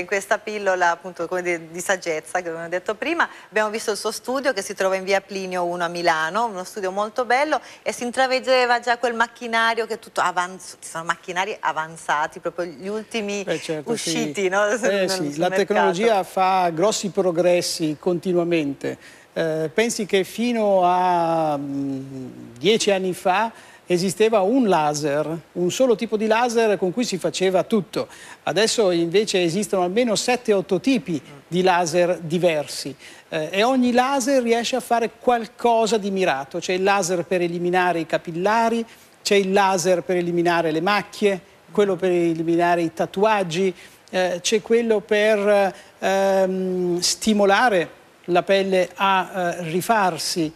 In questa pillola appunto di, di saggezza che abbiamo detto prima abbiamo visto il suo studio che si trova in via Plinio 1 a Milano, uno studio molto bello e si intravedeva già quel macchinario che tutto avanzo, sono macchinari avanzati, proprio gli ultimi Beh, certo, usciti. Sì. No? Eh, nel, sì. La tecnologia fa grossi progressi continuamente. Eh, pensi che fino a mh, mm, dieci anni fa esisteva un laser, un solo tipo di laser con cui si faceva tutto. Adesso invece esistono almeno 7-8 tipi di laser diversi eh, e ogni laser riesce a fare qualcosa di mirato. C'è il laser per eliminare i capillari, c'è il laser per eliminare le macchie, quello per eliminare i tatuaggi, eh, c'è quello per ehm, stimolare la pelle a eh, rifarsi.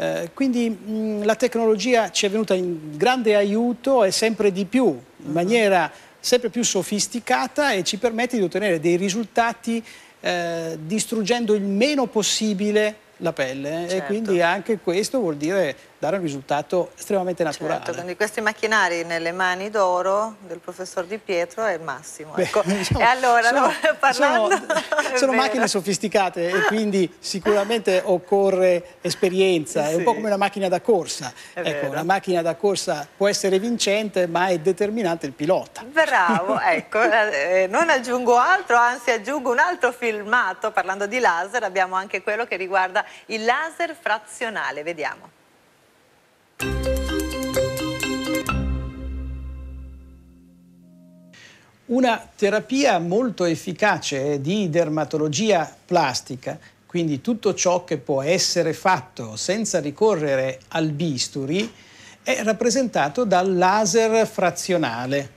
Eh, quindi mh, mm, la tecnologia ci è venuta in grande aiuto e sempre di più, in mm-hmm. maniera sempre più sofisticata e ci permette di ottenere dei risultati eh, distruggendo il meno possibile la pelle eh. certo. e quindi anche questo vuol dire dare un risultato estremamente certo, naturale. Certo, quindi questi macchinari nelle mani d'oro del professor Di Pietro è il massimo. Beh, ecco. diciamo, e allora, sono, parlando... Sono, sono macchine sofisticate e quindi sicuramente occorre esperienza, sì. è un po' come una macchina da corsa. È ecco, vero. una macchina da corsa può essere vincente ma è determinante il pilota. Bravo, ecco, eh, eh, non aggiungo altro, anzi aggiungo un altro filmato, parlando di laser, abbiamo anche quello che riguarda il laser frazionale, vediamo. Una terapia molto efficace di dermatologia plastica, quindi tutto ciò che può essere fatto senza ricorrere al bisturi, è rappresentato dal laser frazionale.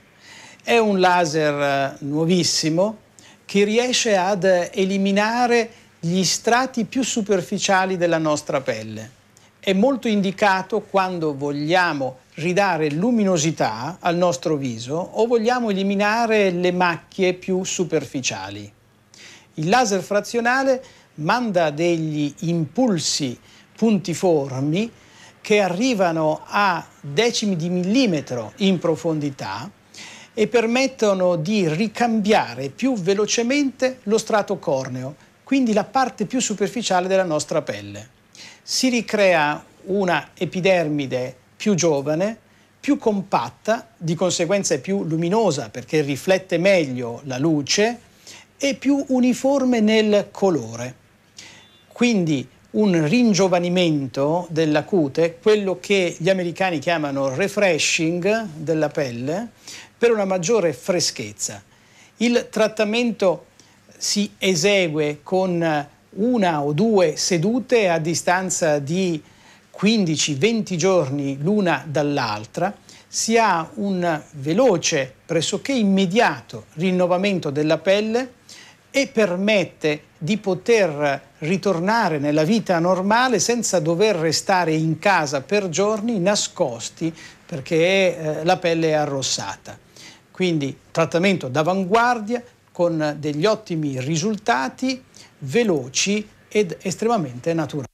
È un laser eh, nuovissimo che riesce ad eliminare gli strati più superficiali della nostra pelle è molto indicato quando vogliamo ridare luminosità al nostro viso o vogliamo eliminare le macchie più superficiali. Il laser frazionale manda degli impulsi puntiformi che arrivano a decimi di millimetro in profondità e permettono di ricambiare più velocemente lo strato corneo, quindi la parte più superficiale della nostra pelle si ricrea una epidermide più giovane, più compatta, di conseguenza è più luminosa perché riflette meglio la luce e più uniforme nel colore. Quindi un ringiovanimento della cute, quello che gli americani chiamano refreshing della pelle, per una maggiore freschezza. Il trattamento si esegue con una o due sedute a distanza di 15-20 giorni l'una dall'altra, si ha un veloce, pressoché immediato rinnovamento della pelle e permette di poter ritornare nella vita normale senza dover restare in casa per giorni nascosti perché eh, la pelle è arrossata. Quindi trattamento d'avanguardia con degli ottimi risultati veloci ed estremamente naturali.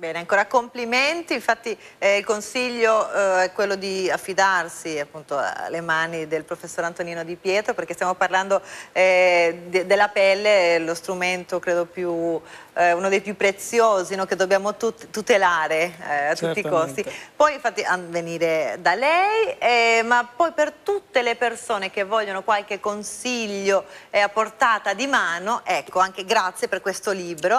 Bene, ancora complimenti, infatti eh, il consiglio eh, è quello di affidarsi appunto alle mani del professor Antonino Di Pietro perché stiamo parlando eh, de della pelle, lo strumento credo più, eh, uno dei più preziosi no, che dobbiamo tut tutelare eh, a Certamente. tutti i costi. Poi infatti a venire da lei, eh, ma poi per tutte le persone che vogliono qualche consiglio a portata di mano, ecco anche grazie per questo libro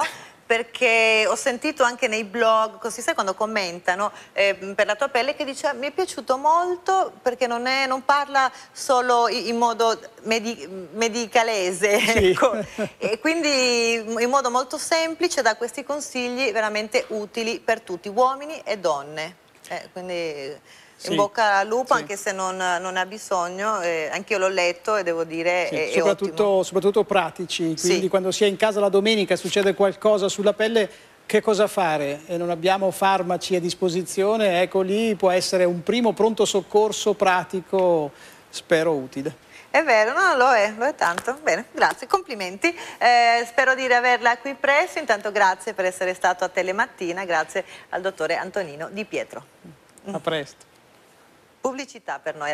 perché ho sentito anche nei blog, così sai quando commentano eh, per la tua pelle che dice mi è piaciuto molto perché non, è, non parla solo in modo medi medicalese, sì. ecco. e quindi in modo molto semplice dà questi consigli veramente utili per tutti, uomini e donne. Eh, quindi sì. in bocca al lupo, sì. anche se non, non ha bisogno, eh, anch'io l'ho letto e devo dire sì. è, soprattutto, è soprattutto, pratici, quindi quando si è in casa la domenica succede qualcosa sulla pelle, che cosa fare? E non abbiamo farmaci a disposizione, ecco lì può essere un primo pronto soccorso pratico, spero utile. È vero, no, lo è, lo è tanto. Bene, grazie, complimenti. Eh, spero di riaverla qui presto. Intanto grazie per essere stato a Telemattina, grazie al dottore Antonino Di Pietro. A presto. Pubblicità per noi.